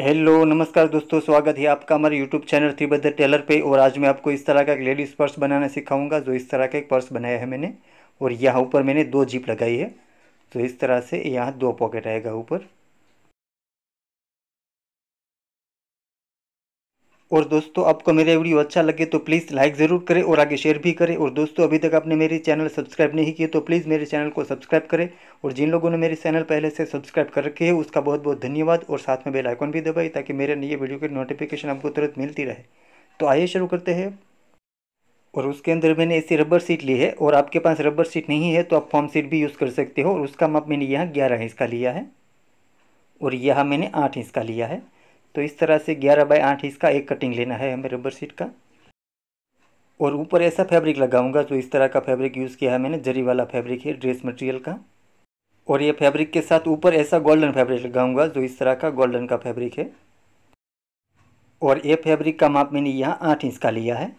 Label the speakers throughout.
Speaker 1: hello नमस्कार दोस्तों स्वागत है आपका हमारे YouTube channel three brother tailor पे और आज मैं आपको इस तरह का एक लेडीज़ पर्स बनाना सिखाऊंगा जो इस तरह का एक पर्स बनाया है मैंने और यहाँ ऊपर मैंने दो जीप लगाई है तो इस तरह से यहाँ दो पॉकेट आएगा ऊपर और दोस्तों आपको मेरा वीडियो अच्छा लगे तो प्लीज़ लाइक ज़रूर करें और आगे शेयर भी करें और दोस्तों अभी तक आपने मेरे चैनल सब्सक्राइब नहीं किए तो प्लीज़ मेरे चैनल को सब्सक्राइब करें और जिन लोगों ने मेरे चैनल पहले से सब्सक्राइब कर रखे है उसका बहुत बहुत धन्यवाद और साथ में बेल आइकॉन भी दबाई ताकि मेरे नए वीडियो की नोटिफिकेशन आपको तुरंत मिलती रहे तो आइए शुरू करते हैं और उसके अंदर मैंने ऐसी रबर सीट ली है और आपके पास रबर सीट नहीं है तो आप फॉर्म सीट भी यूज़ कर सकते हो और उसका माप मैंने यहाँ ग्यारह इंच का लिया है और यह मैंने आठ इंच का लिया है तो इस तरह से ग्यारह बाई आठ इसका एक कटिंग लेना है हमें रबर सीट का और ऊपर ऐसा फैब्रिक लगाऊंगा जो इस तरह का फैब्रिक यूज़ किया है मैंने जरी वाला फैब्रिक है ड्रेस मटेरियल का और ये फैब्रिक के साथ ऊपर ऐसा गोल्डन फैब्रिक लगाऊंगा जो इस तरह का गोल्डन का फैब्रिक है और ये फैब्रिक का माप मैंने यहाँ आठ इंच का लिया है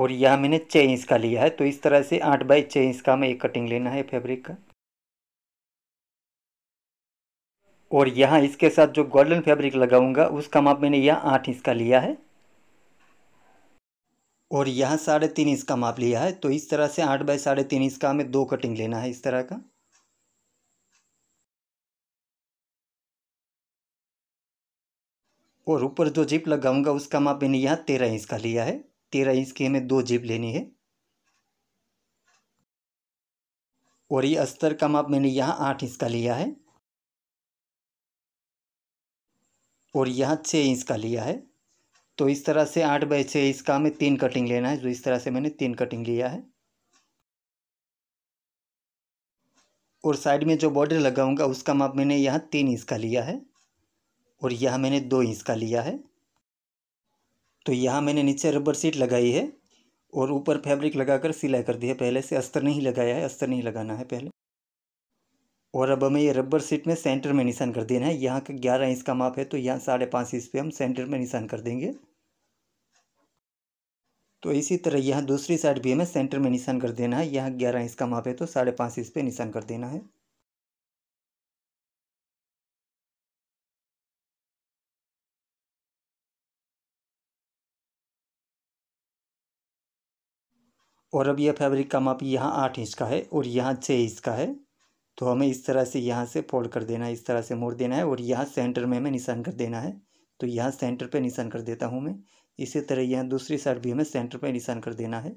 Speaker 1: और यहाँ मैंने छः इंच का लिया है तो इस तरह से आठ बाई छः इंच का हमें एक कटिंग लेना है फैब्रिक का और यहाँ इसके साथ जो गोल्डन फैब्रिक लगाऊंगा उसका माप मैंने यहाँ आठ इंच का लिया है और यहाँ साढ़े तीन इंच का माप लिया है तो इस तरह से आठ बाय साढ़े तीन इंच का हमें दो कटिंग लेना है इस तरह का और ऊपर जो जिप लगाऊंगा उसका माप मैंने यहाँ तेरह इंच का लिया है तेरह इंच की हमें दो जिप लेनी है और ये अस्तर का माप मैंने यहाँ आठ इंच का लिया है और यहाँ छः इंच का लिया है तो इस तरह से आठ बाई छः इंच का हमें तीन कटिंग लेना है जो इस तरह से मैंने तीन कटिंग लिया है और साइड में जो बॉर्डर लगाऊंगा उसका माप मैंने यहाँ तीन इंच का लिया है और यहाँ मैंने दो इंच का लिया है तो यहाँ मैंने नीचे रबर सीट लगाई है और ऊपर फैब्रिक लगाकर सिलाई कर दी है पहले से अस्तर नहीं लगाया है अस्तर नहीं लगाना है पहले और अब हमें ये रबर सीट में सेंटर में निशान कर देना है यहाँ का ग्यारह इंच का माप है तो यहाँ साढ़े पाँच इंच पे हम सेंटर में निशान कर देंगे तो इसी तरह यहाँ दूसरी साइड भी हमें सेंटर में निशान कर देना है यहाँ ग्यारह इंच का माप है तो साढ़े
Speaker 2: पाँच इंच पे निशान कर देना है और अब यह फैब्रिक का माप यहाँ आठ इंच का है और
Speaker 1: यहाँ छः इंच का है तो हमें इस तरह से यहाँ से फोल्ड कर देना है इस तरह से मोड़ देना है और यहाँ सेंटर में हमें निशान कर देना है तो यहाँ सेंटर पे निशान कर देता हूँ मैं इसी तरह यहाँ दूसरी साइड भी हमें सेंटर पे निशान कर देना है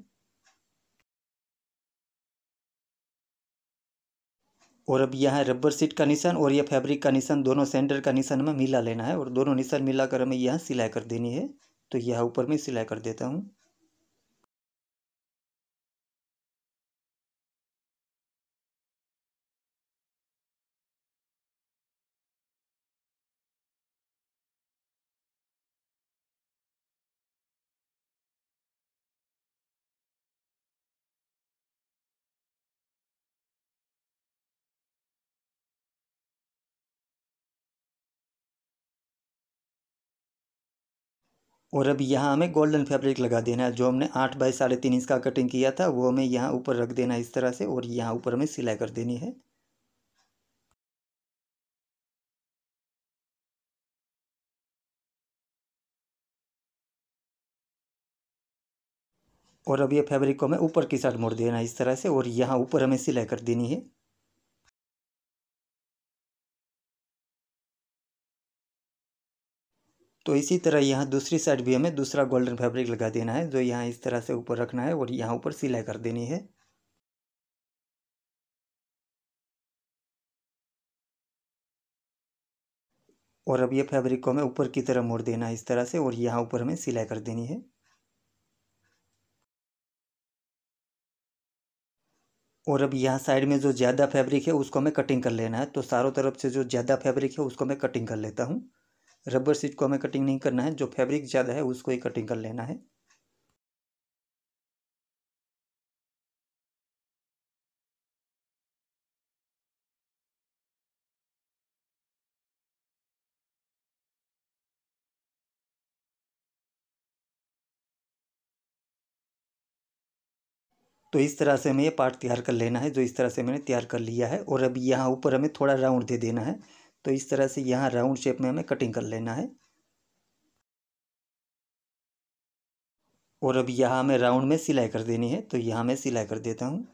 Speaker 1: और अब यहाँ रबर सीट का निशान और यह फैब्रिक का निशान दोनों सेंटर का निशान हमें मिला लेना है और दोनों निशान मिलाकर हमें यहाँ सिलाई कर देनी है तो यह ऊपर में सिलाई कर देता
Speaker 2: हूँ और अब यहाँ हमें गोल्डन फैब्रिक
Speaker 1: लगा देना है जो हमने आठ बाई साढ़े तीन इंच का कटिंग किया था वो हमें यहाँ ऊपर रख देना है इस तरह से और यहाँ ऊपर
Speaker 2: हमें सिलाई कर देनी है और अब ये फैब्रिक को हमें ऊपर की साइड मोड़ देना है इस तरह से और यहाँ ऊपर हमें सिलाई कर देनी है तो इसी तरह यहाँ दूसरी साइड भी हमें दूसरा गोल्डन फैब्रिक लगा देना है जो यहाँ इस तरह से ऊपर रखना है और यहाँ ऊपर सिलाई कर देनी है
Speaker 1: और अब ये फैब्रिक को हमें ऊपर की तरह मोड़ देना है इस तरह से और यहाँ ऊपर हमें सिलाई कर देनी है और अब यहाँ साइड में जो ज़्यादा फैब्रिक है उसको हमें कटिंग कर लेना है तो चारों तरफ से जो ज़्यादा फैब्रिक है उसको मैं कटिंग कर
Speaker 2: लेता हूँ रबर सीट को हमें कटिंग नहीं करना है जो फैब्रिक ज़्यादा है उसको ही कटिंग कर लेना है तो इस तरह से हमें ये पार्ट तैयार कर लेना है जो इस
Speaker 1: तरह से मैंने तैयार कर लिया है और अब यहाँ ऊपर हमें थोड़ा राउंड दे देना है तो इस तरह से यहाँ राउंड शेप में हमें कटिंग कर लेना है और अब यहाँ हमें राउंड में सिलाई कर देनी है तो यहाँ मैं सिलाई कर देता हूँ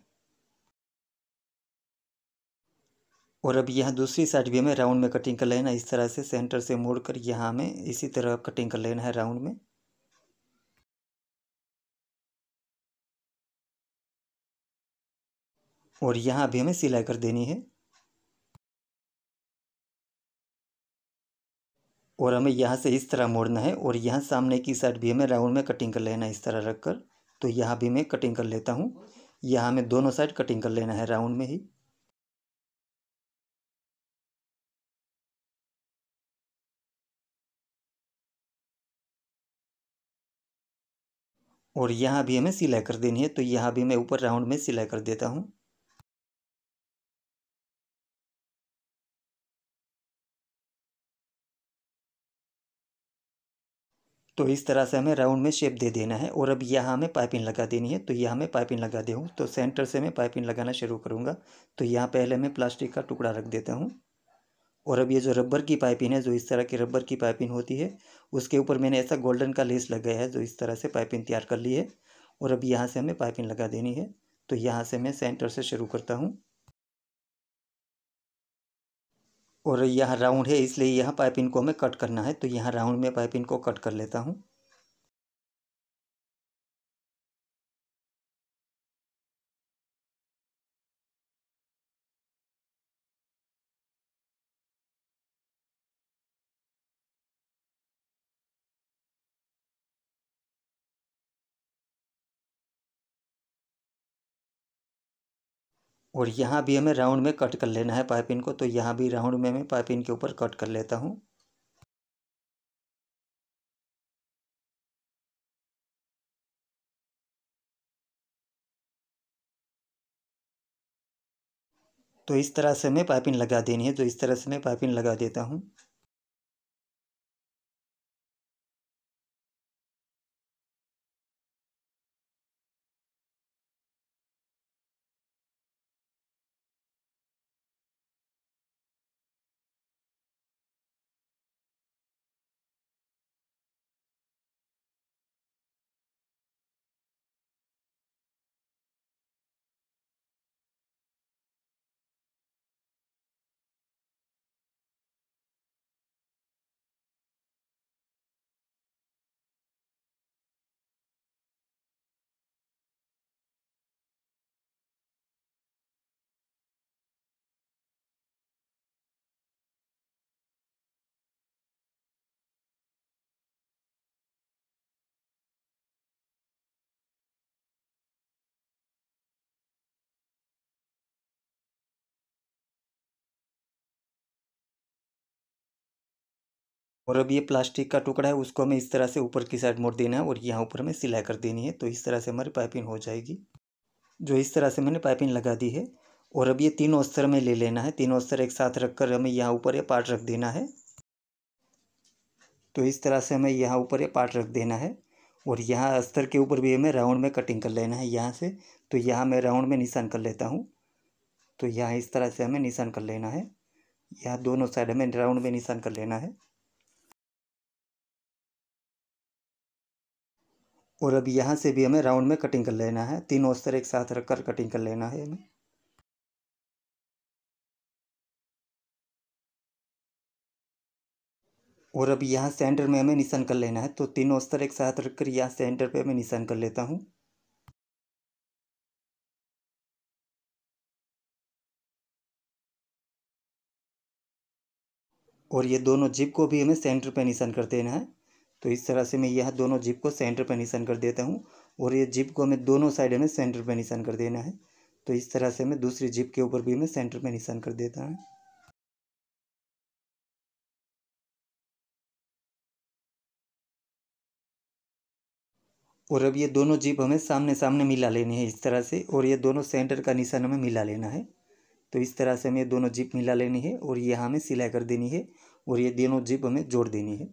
Speaker 1: और अब यहाँ दूसरी साइड भी हमें राउंड में कटिंग कर लेना इस तरह से
Speaker 2: सेंटर से मोड़ कर यहाँ हमें इसी तरह कटिंग कर लेना है राउंड में और यहाँ भी हमें सिलाई कर देनी है
Speaker 1: और हमें यहाँ से इस तरह मोड़ना है और यहाँ सामने की साइड भी हमें राउंड में कटिंग कर लेना है इस तरह रख कर तो यहाँ भी मैं कटिंग कर लेता हूँ यहाँ हमें दोनों साइड कटिंग कर लेना है राउंड
Speaker 2: में ही और यहाँ भी हमें सिलाई कर देनी है तो यहाँ भी मैं ऊपर राउंड में सिलाई कर देता हूँ तो इस तरह से हमें राउंड में शेप दे देना है
Speaker 1: और अब यहाँ हमें पाइपिंग लगा देनी है तो यहाँ मैं पाइपिंग लगा दे हूँ तो सेंटर से मैं पाइपिंग लगाना शुरू करूँगा तो यहाँ पहले मैं प्लास्टिक का टुकड़ा रख देता हूँ और अब ये जो रबर की पाइपिंग है जो इस तरह की रबर की पाइपिंग होती है उसके ऊपर मैंने ऐसा गोल्डन का लेस लगाया है जो इस तरह से पाइपिंग तैयार कर ली है और अब यहाँ से हमें पाइपिंग लगा देनी है तो यहाँ से मैं सेंटर से शुरू करता हूँ और यह राउंड है इसलिए यहाँ
Speaker 2: पाइपिंग को हमें कट करना है तो यहाँ राउंड में पाइपिंग को कट कर लेता हूँ और
Speaker 1: यहाँ भी हमें राउंड में कट कर लेना है पाइपिन को तो यहाँ भी राउंड में मैं पाइपिन के ऊपर कट कर लेता हूँ
Speaker 2: तो इस तरह से हमें पाइपिंग लगा देनी है तो इस तरह से मैं पाइपिंग लगा देता हूँ और अब ये प्लास्टिक का टुकड़ा है उसको हमें इस तरह से ऊपर की साइड मोड़ देना है और यहाँ ऊपर हमें सिलाई
Speaker 1: कर देनी है तो इस तरह से हमारी पाइपिंग हो जाएगी जो इस तरह से मैंने पाइपिंग लगा दी है और अब ये तीनों अस्तर में ले लेना है तीनों अस्तर एक साथ रख कर हमें यहाँ ऊपर ये पार्ट रख देना है तो इस तरह से हमें यहाँ ऊपर ये पार्ट रख देना है और यहाँ अस्तर के ऊपर भी हमें राउंड में कटिंग कर लेना है यहाँ से तो यहाँ मैं राउंड में निशान कर लेता हूँ तो यहाँ इस तरह से हमें निशान कर लेना है यहाँ दोनों साइड हमें राउंड में निशान कर लेना है और अब
Speaker 2: यहाँ से भी हमें राउंड में कटिंग कर लेना है तीनों स्तर एक साथ रखकर कटिंग कर लेना है हमें और अब यहाँ सेंटर में हमें निशान कर लेना है तो तीनों स्तर एक साथ रखकर यहाँ सेंटर पे मैं निशान कर लेता हूँ और ये दोनों जिप
Speaker 1: को भी हमें सेंटर पे निशान कर देना है तो इस तरह से मैं यह दोनों जिप को सेंटर पर निशान कर देता हूँ और ये जिप को हमें दोनों साइड में सेंटर पर निशान कर देना है तो इस तरह से मैं दूसरी जिप
Speaker 2: के ऊपर भी मैं सेंटर पर निशान कर देता हूँ और
Speaker 1: अब ये दोनों जीप हमें सामने सामने मिला लेनी है इस तरह से और ये दोनों सेंटर का निशान हमें मिला लेना है तो इस तरह से हमें दोनों जीप मिला लेनी है और यहाँ हमें सिलाई कर देनी है और ये दोनों
Speaker 2: जीप हमें जोड़ देनी है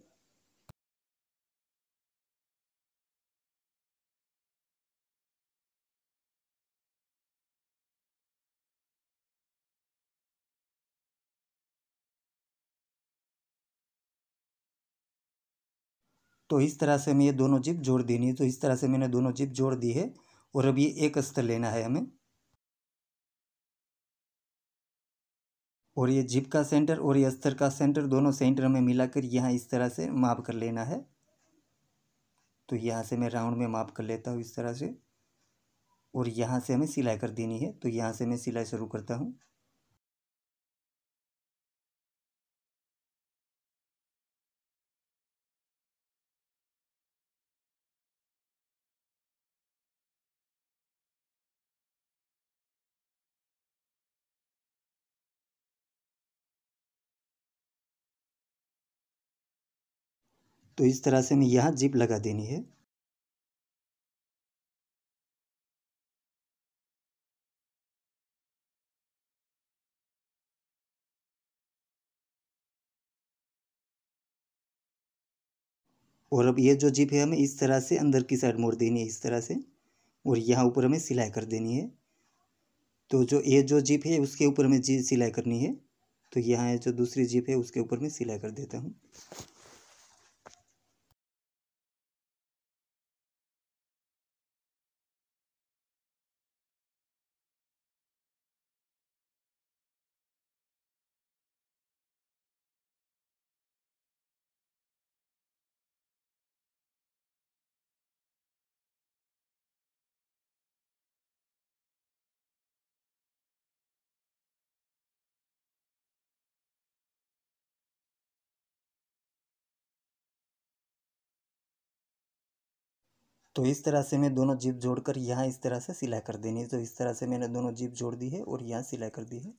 Speaker 2: तो इस तरह से हमें ये दोनों जिप जोड़ देनी है तो इस तरह से
Speaker 1: मैंने दोनों जिप जोड़ दी है और अब ये एक स्तर लेना है हमें और ये जिप का सेंटर और ये अस्तर का सेंटर दोनों सेंटर हमें मिलाकर यहाँ इस तरह से माप कर लेना है तो यहाँ से मैं राउंड में माप कर लेता हूँ इस तरह से और यहाँ से हमें सिलाई कर देनी है तो यहाँ से मैं सिलाई शुरू
Speaker 2: करता हूँ तो इस तरह से हमें यहाँ जिप लगा देनी है और अब ये जो जिप है हमें इस तरह से अंदर की साइड मोड़ देनी
Speaker 1: है इस तरह से और यहाँ ऊपर हमें सिलाई कर देनी है तो जो ये जो जिप है उसके ऊपर हमें जी सिलाई करनी है तो यहाँ जो दूसरी जिप है उसके ऊपर मैं सिलाई कर देता हूँ तो इस तरह से मैं दोनों जीप जोड़कर यहाँ इस तरह से सिलाई कर देनी है तो इस तरह से मैंने दोनों जीप जोड़ दी है और यहाँ सिलाई कर दी है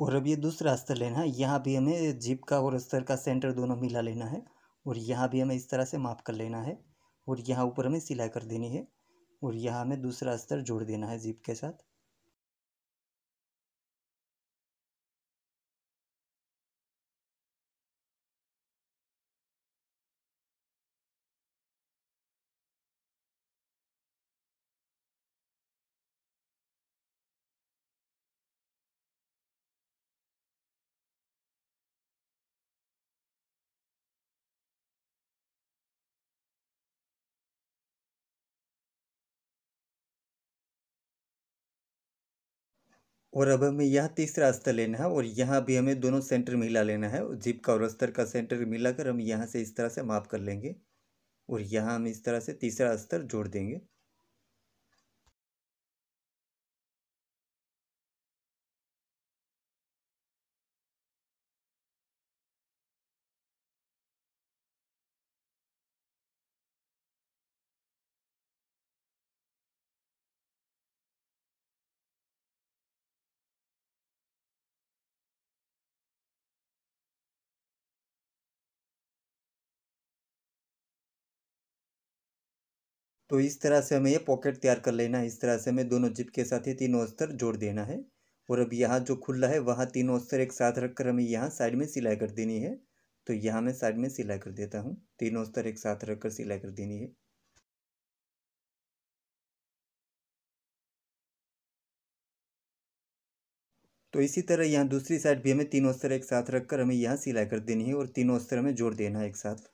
Speaker 1: और अब ये दूसरा स्तर लेना है यहाँ भी हमें जीप का और स्तर का सेंटर दोनों मिला लेना है और यहाँ भी हमें इस तरह से माप कर लेना है और यहाँ ऊपर हमें सिलाई कर देनी है और यहाँ हमें दूसरा स्तर जोड़ देना है जीप के साथ
Speaker 2: और अब हमें यह तीसरा स्तर लेना है और यहाँ भी हमें दोनों सेंटर
Speaker 1: मिला लेना है जीप का और स्तर का सेंटर मिलाकर हम यहाँ से इस तरह से माप कर लेंगे और
Speaker 2: यहाँ हम इस तरह से तीसरा स्तर जोड़ देंगे तो इस तरह से हमें ये पॉकेट तैयार कर लेना है इस तरह से हमें दोनों जिप के साथ
Speaker 1: ही तीनों अस्तर जोड़ देना है और अब यहाँ जो खुला है वहाँ तीनों अस्तर एक साथ रखकर हमें यहाँ साइड में सिलाई कर देनी है तो यहाँ मैं साइड में सिलाई कर देता हूँ तीनों अस्तर एक साथ रखकर सिलाई कर
Speaker 2: देनी है तो इसी तरह यहाँ दूसरी साइड भी हमें तीनों अस्तर एक साथ रखकर हमें यहाँ सिलाई कर देनी है और तीनों अस्तर हमें जोड़ देना है एक साथ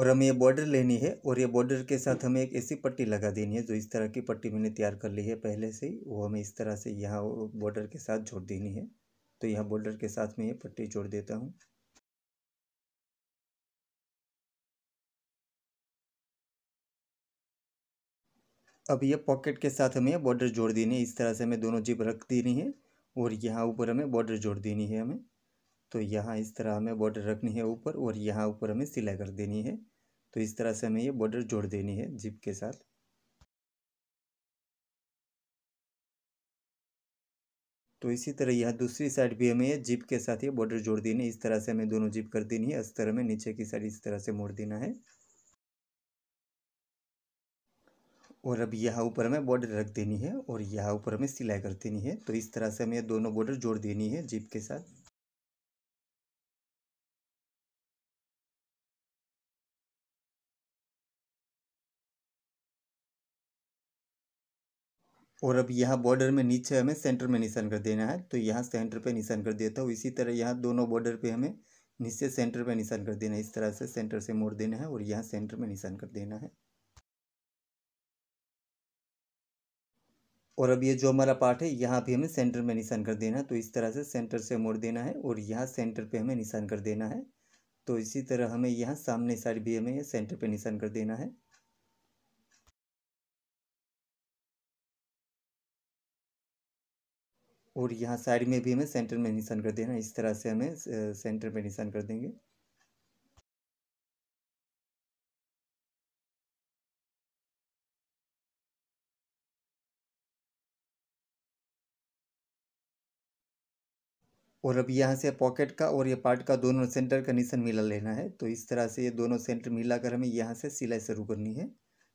Speaker 2: और हमें ये बॉर्डर लेनी है और ये बॉर्डर के
Speaker 1: साथ हमें एक ऐसी पट्टी लगा देनी है जो इस तरह की पट्टी मैंने तैयार कर ली है पहले से ही वो हमें इस तरह से
Speaker 2: यहाँ बॉर्डर के साथ जोड़ देनी है तो यहाँ बॉर्डर के साथ मैं ये पट्टी जोड़ देता हूँ अब ये पॉकेट के साथ हमें बॉर्डर जोड़ देनी है इस तरह से हमें दोनों जिप
Speaker 1: रख देनी है और यहाँ ऊपर हमें बॉर्डर जोड़ देनी है हमें तो यहाँ इस तरह हमें बॉर्डर रखनी है ऊपर और यहाँ ऊपर हमें सिलाई कर देनी है तो इस तरह से हमें ये बॉर्डर जोड़ देनी है जिप के साथ तो इसी तरह यहाँ दूसरी साइड भी हमें ये जिप के साथ ये बॉर्डर जोड़ देनी है इस तरह से हमें दोनों जिप कर देनी है इस तरह में नीचे की साइड इस तरह से मोड़ देना है और अब यहाँ ऊपर हमें बॉर्डर रख देनी है और यहाँ ऊपर हमें सिलाई कर देनी
Speaker 2: है तो इस तरह से हमें दोनों बॉर्डर जोड़ देनी है जिप के साथ और अब यहाँ बॉर्डर में नीचे हमें
Speaker 1: सेंटर में निशान कर देना है तो यहाँ सेंटर पे निशान कर देता हूँ इसी तरह यहाँ दोनों बॉर्डर पे हमें नीचे सेंटर पे निशान कर देना है इस तरह से सेंटर से मोड़ देना है और यहाँ सेंटर में निशान कर देना है और अब ये जो हमारा पार्ट है यहाँ भी हमें सेंटर में निशान कर देना है तो इस तरह से सेंटर से मोड़ देना है और यहाँ सेंटर पर हमें निशान कर देना है तो इसी तरह हमें यहाँ सामने साइड भी हमें सेंटर पर निशान कर देना है और यहाँ साइड में भी हमें सेंटर में निशान कर देना इस तरह से हमें सेंटर में निशान कर
Speaker 2: देंगे और अब यहाँ से पॉकेट का और ये पार्ट का दोनों
Speaker 1: सेंटर का निशान मिला लेना है तो इस तरह से ये दोनों सेंटर मिला कर हमें यहाँ से सिलाई शुरू करनी है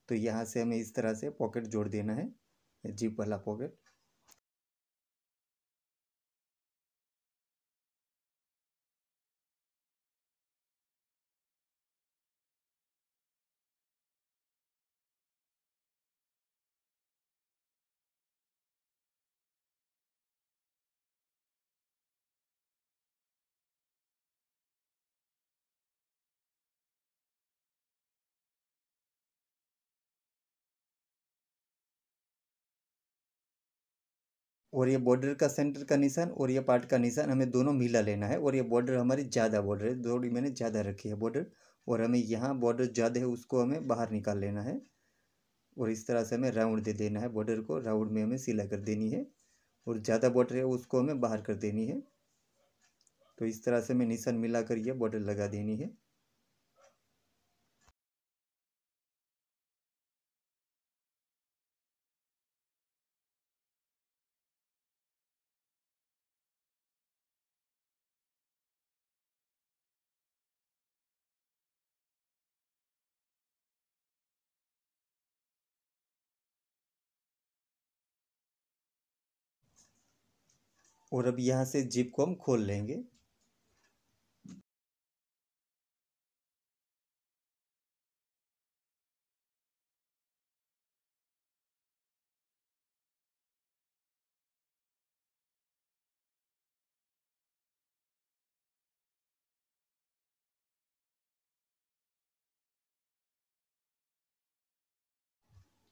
Speaker 2: तो यहाँ से हमें इस तरह से पॉकेट जोड़ देना है जीप वाला पॉकेट
Speaker 1: और ये बॉर्डर का सेंटर का निशान और ये पार्ट का निशान हमें दोनों मिला लेना है और ये बॉर्डर हमारी ज़्यादा बॉर्डर है थोड़ी मैंने ज़्यादा रखी है बॉर्डर और हमें यहाँ बॉर्डर ज़्यादा है उसको हमें बाहर निकाल लेना है और इस तरह से हमें राउंड दे देना है बॉर्डर को राउंड में हमें सिला कर देनी है और ज़्यादा बॉर्डर है उसको हमें बाहर कर देनी है तो इस तरह से हमें निशान मिला कर
Speaker 2: ये बॉर्डर लगा देनी है और अब यहाँ से जिप को हम खोल लेंगे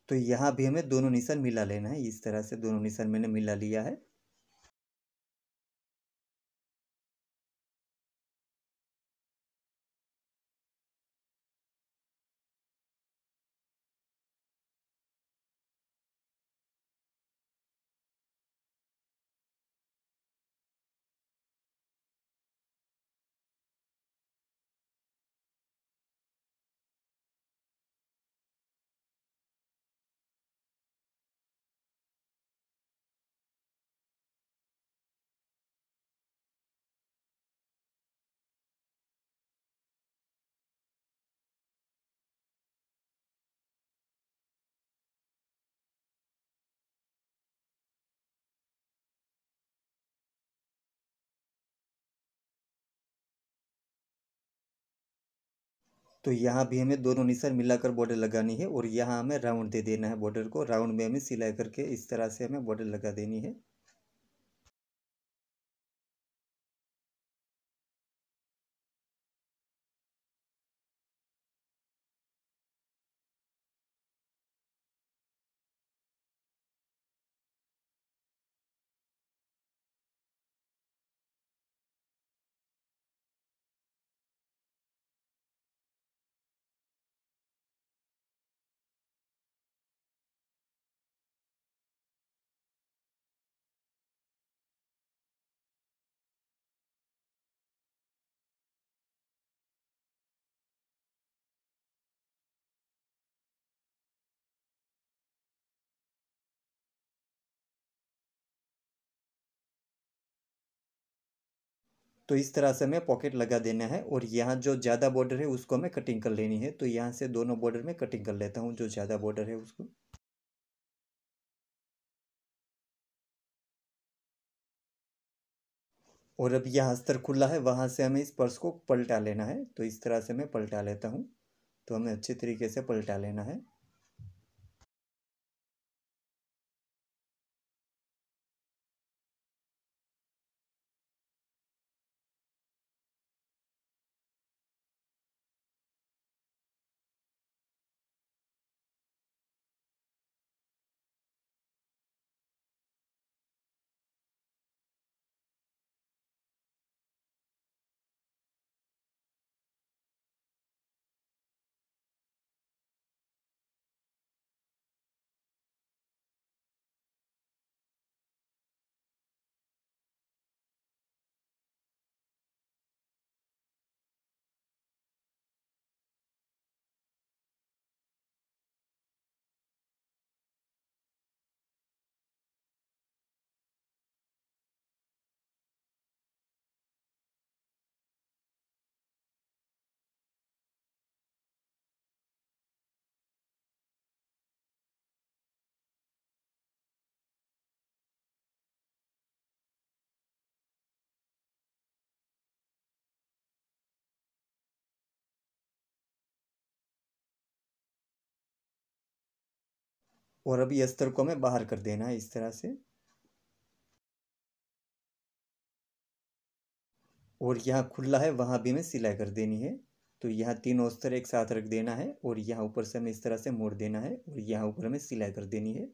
Speaker 2: तो यहाँ भी हमें दोनों निशान मिला लेना है इस तरह से दोनों निशान मैंने मिला लिया है तो यहाँ भी हमें दोनों निशान मिलाकर बॉर्डर लगानी है और
Speaker 1: यहाँ हमें राउंड दे देना है बॉर्डर को राउंड में हमें सिलाई करके इस तरह से हमें बॉर्डर लगा देनी है
Speaker 2: तो इस तरह से हमें पॉकेट लगा देना
Speaker 1: है और यहाँ जो ज़्यादा बॉर्डर है उसको हमें कटिंग कर लेनी है तो यहाँ से दोनों बॉर्डर में कटिंग कर लेता हूँ जो
Speaker 2: ज़्यादा बॉर्डर है उसको और अब यह अस्तर खुला है वहाँ से हमें इस पर्स को
Speaker 1: पलटा लेना है तो इस तरह से मैं पलटा लेता हूँ तो हमें अच्छे तरीके से पलटा लेना है
Speaker 2: और अभी अस्तर को हमें बाहर कर देना है इस तरह से
Speaker 1: और यहाँ खुला है वहाँ भी हमें सिलाई कर देनी है तो यहाँ तीनों अस्तर एक साथ रख देना है और यहाँ ऊपर से हमें इस तरह से मोड़ देना है और
Speaker 2: यहाँ ऊपर हमें सिलाई कर देनी है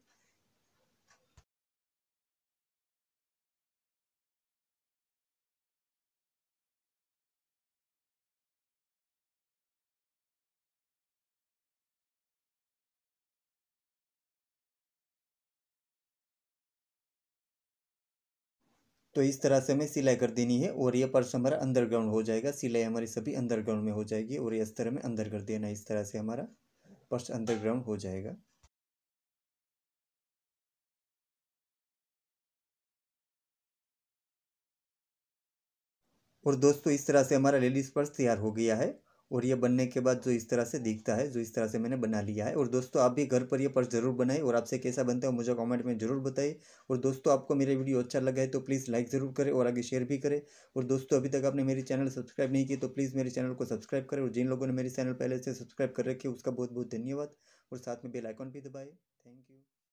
Speaker 2: तो इस तरह से हमें सिलाई कर देनी है और ये पर्स हमारा अंडरग्राउंड हो जाएगा सिलाई
Speaker 1: हमारी सभी अंडरग्राउंड में हो जाएगी और ये तरह में अंदर कर देना इस तरह से हमारा पर्स अंडरग्राउंड हो
Speaker 2: जाएगा और दोस्तों इस तरह से हमारा लेडीज़
Speaker 1: पर्स तैयार हो गया है और ये बनने के बाद जो इस तरह से दिखता है जो इस तरह से मैंने बना लिया है और दोस्तों आप भी घर पर ये पर्स ज़रूर बनाएं और आपसे कैसा बनता है मुझे कमेंट में ज़रूर बताएं और दोस्तों आपको मेरे वीडियो अच्छा लगा है तो प्लीज़ लाइक ज़रूर करें और आगे शेयर भी करें और दोस्तों अभी तक आपने मेरे चैनल सब्सक्राइब नहीं किया तो प्लीज़ मेरे चैनल को सब्सक्राइब करें और जिन लोगों ने मेरे चैनल पहले से सब्सक्राइब कर रखे उसका बहुत बहुत धन्यवाद और साथ में बेलाइकॉन भी दबाए थैंक यू